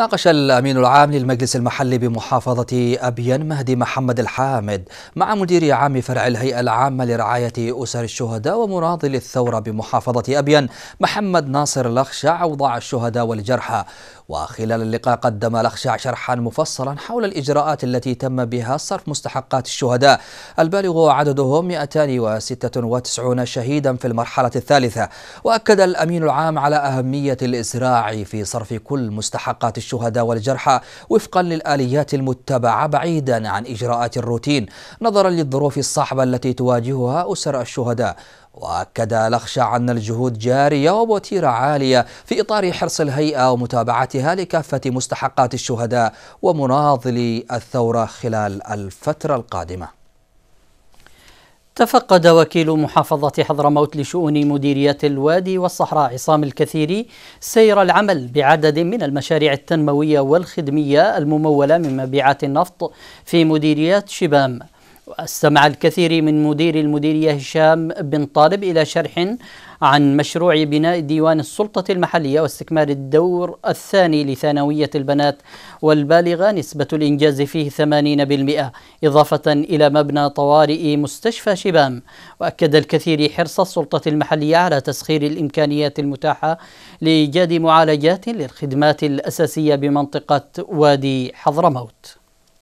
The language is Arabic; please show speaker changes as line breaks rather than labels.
ناقش الأمين العام للمجلس المحلي بمحافظة أبين مهدي محمد الحامد مع مدير عام فرع الهيئة العامة لرعاية أسر الشهداء ومناضل الثورة بمحافظة أبين محمد ناصر لخشع أوضاع الشهداء والجرحى وخلال اللقاء قدم لخشع شرحا مفصلا حول الإجراءات التي تم بها صرف مستحقات الشهداء البالغ عددهم 296 شهيدا في المرحلة الثالثة وأكد الأمين العام على أهمية الإسراع في صرف كل مستحقات الشهداء الشهداء والجرحى وفقا للآليات المتبعة بعيدا عن إجراءات الروتين نظرا للظروف الصعبة التي تواجهها أسر الشهداء وأكد لخشى أن الجهود جارية وبوتيرة عالية في إطار حرص الهيئة ومتابعتها لكافة مستحقات الشهداء ومناضلي الثورة خلال الفترة
القادمة تفقد وكيل محافظة حضرموت لشؤون مديرية الوادي والصحراء عصام الكثيري سير العمل بعدد من المشاريع التنموية والخدمية الممولة من مبيعات النفط في مديرية شبام استمع الكثير من مدير المديرية هشام بن طالب إلى شرح عن مشروع بناء ديوان السلطة المحلية واستكمال الدور الثاني لثانوية البنات والبالغة نسبة الإنجاز فيه 80% إضافة إلى مبنى طوارئ مستشفى شبام وأكد الكثير حرص السلطة المحلية على تسخير الإمكانيات المتاحة لإيجاد معالجات للخدمات الأساسية بمنطقة وادي حضرموت